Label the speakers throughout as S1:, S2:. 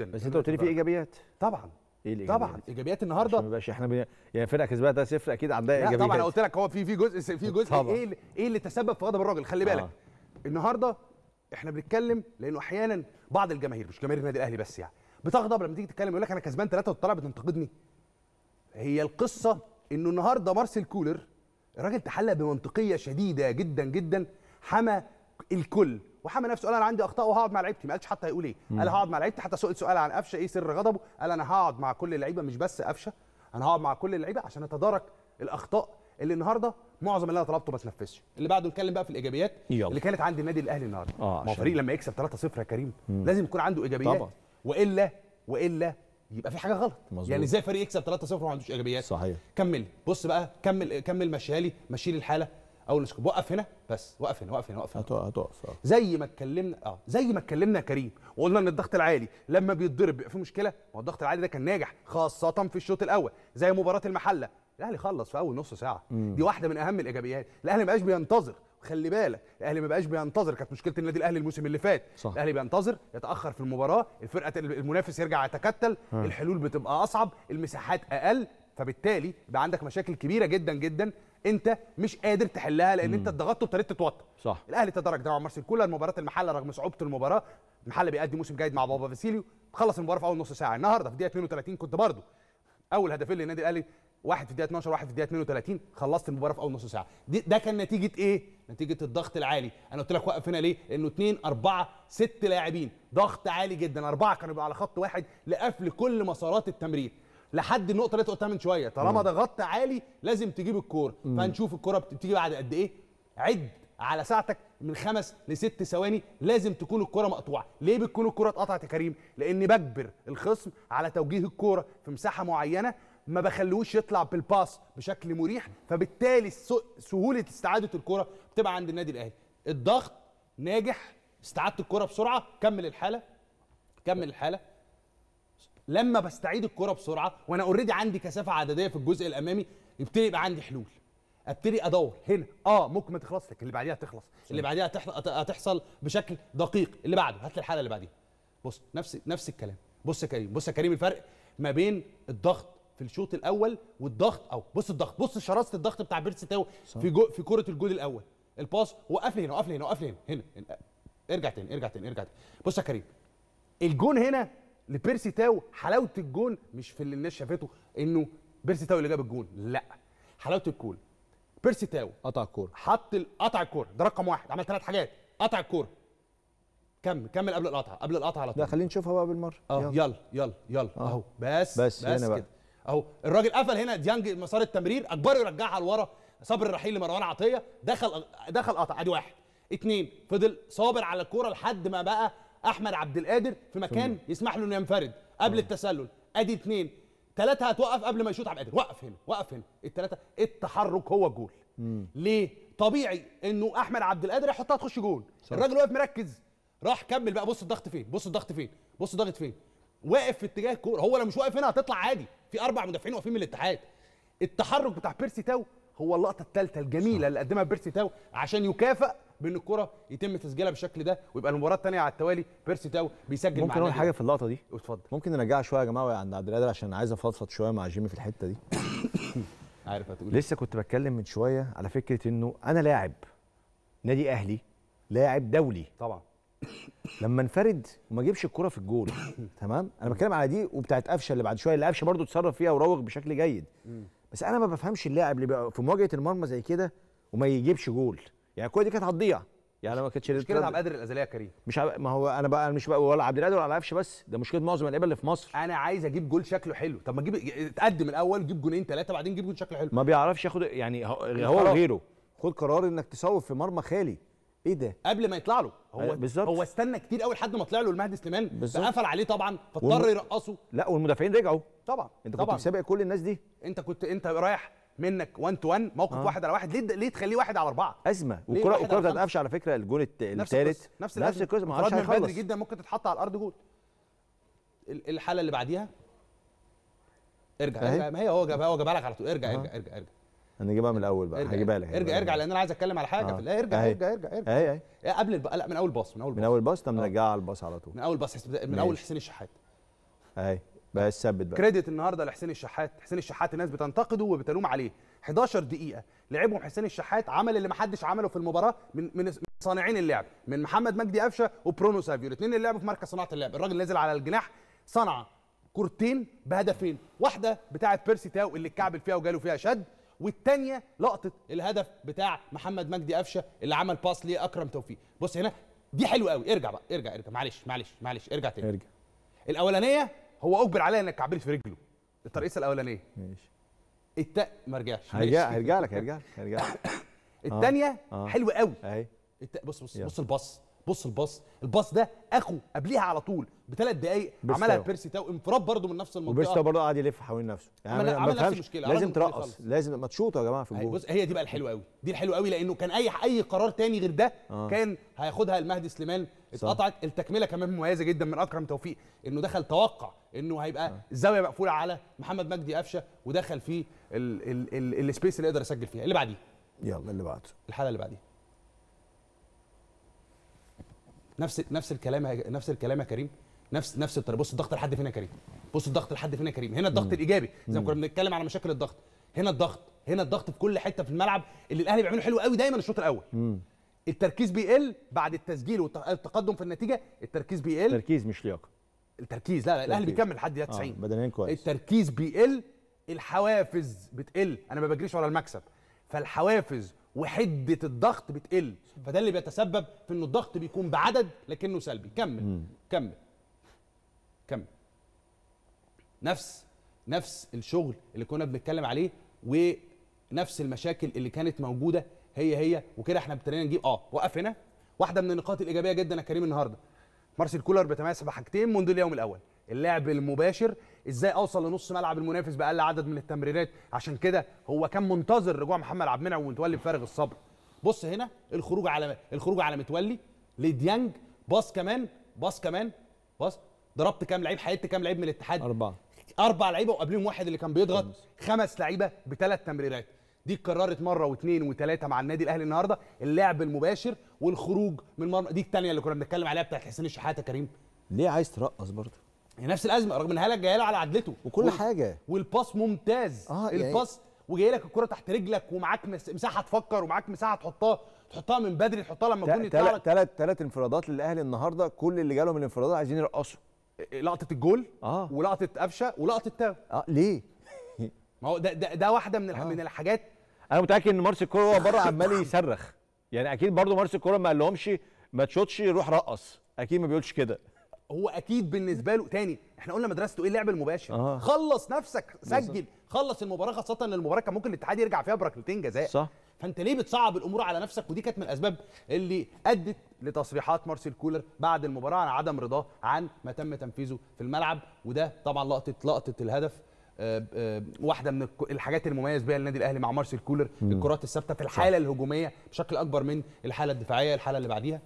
S1: بس انت قلت لي في ايجابيات طبعا ايه الايجابيات؟ طبعا ايجابيات النهارده ما بقاش احنا بي... يعني فرقه كسبها 3 0 اكيد عندها ايجابيات طبعا انا قلت
S2: لك هو في في جزء في جزء طبعًا. ايه اللي ايه اللي تسبب في غضب الراجل خلي بالك آه. النهارده احنا بنتكلم لانه احيانا بعض الجماهير مش جماهير النادي الاهلي بس يعني بتغضب لما تيجي تتكلم يقول لك انا كسبان 3 وطالع بتنتقدني هي القصه انه النهارده مارسيل كولر الراجل تحلى بمنطقيه شديده جدا جدا حمى الكل وحمى نفسه قال انا عندي اخطاء وهقعد مع لعيبتي ما قالش حتى هيقول ايه قال هقعد مع لعيبتي حتى سئل سؤال عن قفشه ايه سر غضبه قال انا هقعد مع كل اللعيبه مش بس قفشه انا هقعد مع كل اللعيبه عشان اتدارك الاخطاء اللي النهارده معظم اللي انا طلبته ما تنفذش اللي بعده نتكلم بقى في الايجابيات يلا. اللي كانت عند النادي الاهلي النهارده آه ما هو فريق لما يكسب 3-0 يا كريم مم. لازم يكون عنده ايجابيات طبعا. والا والا يبقى في حاجه غلط مزبوط. يعني ازاي فريق يكسب 3-0 وما عندوش ايجابيات صحيح كمل بص بقى كمل كمل مشيالي لي الحاله اول نسكوب وقف هنا بس وقف هنا وقف هنا وقف
S1: هنا هتقف اه.
S2: زي ما اتكلمنا اه زي ما اتكلمنا يا كريم وقلنا ان الضغط العالي لما بيتضرب بيبقى فيه مشكله ما الضغط العالي ده كان ناجح خاصه في الشوط الاول زي مباراه المحله الاهلي خلص في اول نص ساعه دي واحده من اهم الايجابيات الاهلي ما بقاش بينتظر خلي بالك الاهلي ما بقاش بينتظر كانت مشكله النادي الاهلي الموسم اللي فات صح. الاهلي بينتظر يتاخر في المباراه الفرقه المنافس يرجع يتكتل الحلول بتبقى اصعب المساحات اقل فبالتالي بقى عندك مشاكل كبيره جدا جدا انت مش قادر تحلها لان مم. انت اتضغطت وابتديت تتوتر صح الاهلي تدرج ده مع مارسيل كولر مباراه المحله رغم صعوبه المباراه المحله بيقدم موسم جيد مع بابا فاسيليو خلص المباراه في اول نص ساعه النهارده في الدقيقه 32 كنت برضه اول هدفين للنادي الاهلي واحد في الدقيقه 12 واحد في الدقيقه 32 خلصت المباراه في اول نص ساعه دي ده كان نتيجه ايه نتيجه الضغط العالي انا قلت لك وقف هنا ليه لانه 2 4 6 لاعبين ضغط عالي جدا اربعه كانوا على خط واحد لقفل كل مسارات التمرير لحد النقطه اللي قلتها من شويه طالما ضغطت عالي لازم تجيب الكوره فهنشوف الكوره بتيجي بعد قد ايه عد على ساعتك من خمس لست ثواني لازم تكون الكره مقطوعه ليه بتكون الكره اتقطعت يا كريم لان بجبر الخصم على توجيه الكره في مساحه معينه ما بخليهوش يطلع بالباس بشكل مريح فبالتالي سهوله استعاده الكره بتبقى عند النادي الاهلي الضغط ناجح استعاده الكره بسرعه كمل الحاله كمل الحاله لما بستعيد الكره بسرعه وانا اوريدي عندي كثافه عدديه في الجزء الامامي يبتدي يبقى عندي حلول ابتدي ادور هنا اه ممكن ما تخلصش اللي بعديها تخلص اللي بعديها هتحصل بشكل دقيق اللي بعده هات لي الحلقه اللي بعديها بص نفس نفس الكلام بص يا كريم بص يا كريم الفرق ما بين الضغط في الشوط الاول والضغط او بص الضغط بص شراسه الضغط بتاع بيرتس تاو في جو في كره الجول الاول الباص وقف لي هنا وقف لي هنا وقف لي هنا هنا ارجع تاني ارجع تاني ارجع تاني بص يا كريم الجون هنا لبيرسي تاو حلاوه الجون مش في اللي الناس شافته انه بيرسي تاو اللي جاب الجون لا حلاوه الكول بيرسي تاو قطع الكوره حط قطع الكوره ده رقم واحد عمل ثلاث حاجات قطع الكوره كمل كمل قبل القطع قبل القطع على طول لا
S1: خلينا نشوفها بقى بالمره اه يلا
S2: يلا يلا اهو
S1: بس بس, بس كده
S2: اهو الراجل قفل هنا ديانج مسار التمرير اجبره يرجعها لورا صابر الرحيل لمروان عطيه دخل دخل قطع ادي واحد اتنين فضل صابر على الكوره لحد ما بقى احمد عبد القادر في مكان يسمح له انه ينفرد قبل آه. التسلل ادي اثنين ثلاثه هتوقف قبل ما يشوط عبد القادر وقف هنا وقف هنا الثلاثه التحرك هو الجول ليه طبيعي انه احمد عبد القادر يحطها تخش جول الراجل واقف مركز راح كمل بقى بص الضغط فين بص الضغط فين بص الضغط فين واقف في اتجاه الكوره هو لو مش واقف هنا هتطلع عادي في اربع مدافعين واقفين من الاتحاد التحرك بتاع بيرسي تاو هو اللقطه الثالثه الجميله صح. اللي قدمها بيرسي تاو عشان يكافئ بان الكره يتم تسجيلها بالشكل ده ويبقى المباراه الثانيه على التوالي بيرسي تاو بيسجل ممكن اقول حاجه
S1: في اللقطه دي اتفضل ممكن نرجعها شويه يا جماعه عند يعني عبد القادر عشان عايز افضفض شويه مع جيمي في الحته دي عارف هتقول إيه. لسه كنت بتكلم من شويه على فكره انه انا لاعب نادي اهلي لاعب دولي طبعا لما انفرد وما اجيبش الكره في الجول تمام انا بتكلم على دي وبتاعت قفشه اللي بعد شويه اللي قفشه برده اتصرف فيها وراوغ بشكل جيد بس انا ما بفهمش اللاعب اللي في مواجهه المرمى زي كده وما يجيبش جول يعني الكوره دي كانت هتضيع يعني ما كانتش مشكله عبد القادر الازليه يا كريم مش عب... ما هو انا بقى مش بقى ولا عبد القادر ولا قفشه بس ده مشكله معظم
S2: اللعيبه اللي في مصر انا عايز اجيب جول شكله حلو طب ما تجيب اتقدم الاول جيب جولين ثلاثه بعدين جيب جول شكله حلو ما بيعرفش ياخد يعني هو وغيره
S1: خد قرار انك تصوب في مرمى خالي ايه ده
S2: قبل ما يطلع له هو بالزبط. هو استنى كتير قوي لحد ما طلع له المهدي سليمان فقفل عليه طبعا فاضطر والم... يرقصه لا والمدافعين رجعوا طبعا انت كنت مسابق كل الناس دي انت كنت انت رايح منك 1 تو 1 موقف آه. واحد على واحد ليه ليه تخليه واحد على اربعه
S1: ازمه والكره الكره بتاعت قفشه على فكره الجون الثالث نفس نفس القصه ما عرفش هيخلص بدري جدا
S2: ممكن تتحط على الارض جول الحاله اللي بعديها ارجع ارجع ما هي هو جابها هو جابها لك على طول ارجع, ارجع آه. ارجع ارجع
S1: ارجع هنجيبها من الاول بقى هجيبها لك ارجع ارجع
S2: لان انا عايز اتكلم على حاجه آه. لا ارجع ارجع ارجع ارجع اي
S1: اي قبل لا من اول باص من اول باص من اول باص طب آه. نرجعها على الباص على طول من اول باص من اول حسين الشحات اي بقى الثابت بقى كريديت
S2: النهارده لحسين الشحات حسين الشحات الناس بتنتقده وبتلوم عليه 11 دقيقه لعبهم حسين الشحات عمل اللي ما حدش عمله في المباراه من من صانعين اللعب من محمد مجدي قفشه وبرونو سافيو الاثنين اللي لعبوا في مركز صناعه اللعب الراجل نازل على الجناح صنع كورتين بهدفين واحده بتاعه بيرسي تاو اللي اتكعبل فيها وجاله فيها شد والثانيه لقطه الهدف بتاع محمد مجدي قفشه اللي عمل باس لاكرم توفيق بص هنا دي حلوه قوي ارجع بقى ارجع ارجع معلش معلش معلش ارجع تاني ارجع الاولانيه هو اجبر عليا انك كعبلت في رجله الترقيصه الاولانيه ماشي التاء ما رجعش هيرجع هيرجع لك هيرجع لك هيرجع الثانيه آه. آه. حلوه قوي اهي بص بص بص الباص بص الباص الباص ده اخو قبليها على طول بثلاث دقائق عملها بيرسي تاو انفراد برضه من نفس المنطقه وبيرسي تاو قاعد
S1: قعد يلف حوالين نفسه يعني عمل, عمل نفس المشكله لازم ترقص لازم ما تشوطه يا جماعه في الجول بص هي دي بقى الحلوه
S2: قوي دي الحلوه قوي لانه كان اي اي قرار تاني غير ده آه. كان هياخدها المهدي سليمان اتقطعت التكمله كمان مميزه جدا من اكرم توفيق انه دخل توقع انه هيبقى الزاويه مقفوله على محمد مجدي قفشه ودخل في السبيس اللي يقدر يسجل فيها اللي بعديه يلا اللي بعده الحاله اللي بعديه نفس نفس الكلام نفس الكلام يا كريم نفس نفس الطريقه بص الضغط لحد فين يا كريم بص الضغط لحد فين يا كريم هنا الضغط مم. الايجابي زي ما كنا بنتكلم على مشاكل الضغط هنا الضغط هنا الضغط في كل حته في الملعب اللي الاهلي بيعمله حلو قوي دايما الشوط الاول مم. التركيز بيقل بعد التسجيل والتقدم في النتيجه التركيز بيقل تركيز مش لياقه التركيز لا لا الاهلي بيكمل لحد دقيقه 90 آه بدنيا كويس التركيز بيقل الحوافز بتقل انا ما بجريش ورا المكسب فالحوافز وحده الضغط بتقل فده اللي بيتسبب في انه الضغط بيكون بعدد لكنه سلبي كمل مم. كمل كمل نفس نفس الشغل اللي كنا بنتكلم عليه ونفس المشاكل اللي كانت موجوده هي هي وكده احنا ابتدينا نجيب اه وقف هنا واحده من النقاط الايجابيه جدا يا كريم النهارده مارسيل كولر بيتميز بحاجتين منذ اليوم الاول اللعب المباشر ازاي اوصل لنص ملعب المنافس باقل عدد من التمريرات عشان كده هو كان منتظر رجوع محمد عبد المنعم ومتولي بفارغ الصبر بص هنا الخروج على الخروج على متولي لديانج باص كمان باص كمان باص ضربت كام لعيب حيدت كام لعيب من الاتحاد اربعه اربع لعيبه وقبلهم واحد اللي كان بيضغط خمس لعيبه بثلاث تمريرات دي اتكررت مره واثنين وثلاثه مع النادي الاهلي النهارده اللعب المباشر والخروج من مرمى دي الثانيه اللي كنا بنتكلم عليها بتاعت حسين الشحاته كريم ليه عايز ترقص برضه هي نفس الازمه رغم ان لك جايه على عدلته وكل وال... حاجه والباس ممتاز آه الباس يعني... وجاي لك الكره تحت رجلك ومعاك مساحه تفكر ومعاك مساحه تحطها تحطها من بدري تحطها لما الجون يطلع
S1: ثلاث ثلاث انفرادات للاهلي النهارده كل اللي جالهم الانفرادات عايزين يرقصوا إيه، لقطه الجول آه. ولقطه قفشه ولقطه تاو اه ليه ما هو ده ده, ده واحده من آه. من الحاجات انا متاكد ان مارس الكوره وهو بره عمال يصرخ يعني اكيد برضه مارس الكوره ما قالهمش ما تشوطش روح رقص اكيد ما بيقولش كده هو اكيد بالنسبه له تاني احنا
S2: قلنا مدرسته ايه اللعب المباشر آه. خلص نفسك سجل بالزبط. خلص المباراه خاصه ان المباراه كان ممكن الاتحاد يرجع فيها بركلتين جزاء صح فانت ليه بتصعب الامور على نفسك ودي كانت من الاسباب اللي ادت لتصريحات مارسيل كولر بعد المباراه عن عدم رضاه عن ما تم تنفيذه في الملعب وده طبعا لقطه لقطه الهدف آه، آه، واحده من الحاجات المميز بيها النادي الاهلي مع مارسيل كولر الكرات الثابته في الحاله الهجوميه بشكل اكبر من الحاله الدفاعيه الحاله اللي بعديها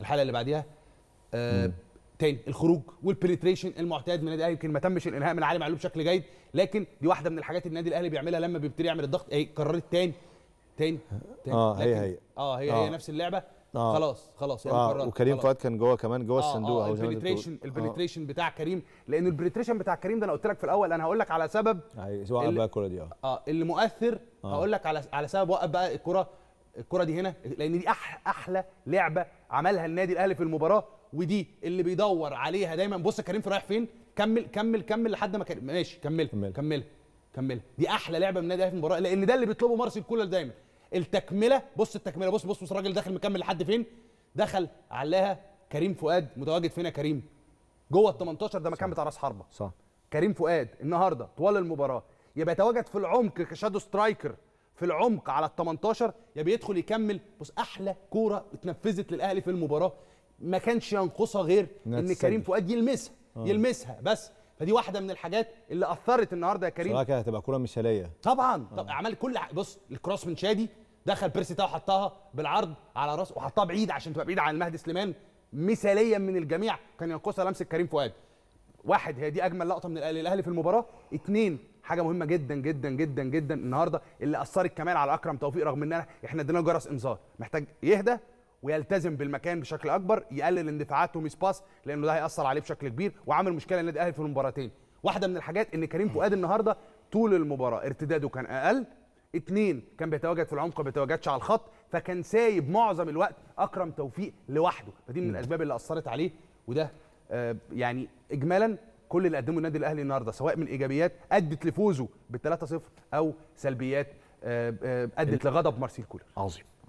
S2: الحاله اللي بعديها آه، تاني الخروج والبريتريشن المعتاد من النادي الاهلي يمكن ما تمش الانهاء من علي معلول بشكل جيد لكن دي واحده من الحاجات النادي الاهلي بيعملها لما بيبتدي يعمل الضغط اهي قررت تاني تاني, تاني. اه هي هي اه هي آه. هي نفس اللعبه آه. خلاص خلاص يعني آه. وكريم فؤاد كان جوه كمان جوه آه الصندوق آه البنتريشن البنتريشن آه. بتاع كريم لان البنتريشن بتاع كريم ده انا قلت لك في الاول انا هقول لك على سبب ايوه وقع بقى الكوره دي آه. اه اللي مؤثر آه. هقول لك على على سبب وقف بقى الكوره الكوره دي هنا لان دي أح احلى لعبه عملها النادي الاهلي في المباراه ودي اللي بيدور عليها دايما بص كريم في رايح فين كمل كمل كمل لحد ما كريم ماشي كمل كمل كمل, كمل. دي احلى لعبه من النادي الاهلي في المباراه لان ده اللي بيطلبه مارسيل كولر دايما التكمله بص التكمله بص بص بص الراجل داخل مكمل لحد فين دخل علاها كريم فؤاد متواجد فين يا كريم جوه ال 18 ده مكان بتاع راس حربه صح كريم فؤاد النهارده طوال المباراه يا بيتواجد في العمق كشادو سترايكر في العمق على ال 18 يا بيدخل يكمل بص احلى كوره اتنفذت للاهلي في المباراه ما كانش ينقصها غير ان كريم فؤاد يلمسها آه. يلمسها بس فدي واحده من الحاجات اللي اثرت النهارده يا كريم
S1: صراحه هتبقى كوره مثاليه
S2: طبعا طب اعمال آه. كل بص الكروس من شادي دخل بيرسي تاو حطها بالعرض على راسه وحطها بعيد عشان تبقى بعيد عن المهدي سليمان مثاليا من الجميع كان ينقصها لمسه كريم فؤاد واحد هي دي اجمل لقطه من الاهلي الاهلي في المباراه اثنين حاجه مهمه جدا جدا جدا جدا النهارده اللي اثرت كمان على اكرم توفيق رغم ان احنا اديناه جرس انذار محتاج يهدى ويلتزم بالمكان بشكل اكبر يقلل اندفاعات وميس باس لانه ده هياثر عليه بشكل كبير وعامل مشكله للنادي الاهلي في المباراتين واحده من الحاجات ان كريم فؤاد النهارده طول المباراه ارتداده كان اقل اتنين كان بيتواجد في العمق ما بيتواجدش على الخط فكان سايب معظم الوقت اكرم توفيق لوحده فدي من الاسباب اللي اثرت عليه وده آه يعني اجمالا كل اللي قدمه النادي الاهلي النهارده سواء من ايجابيات ادت لفوزه بال 3-0 او سلبيات آه آه ادت لغضب مارسيل كولر عظيم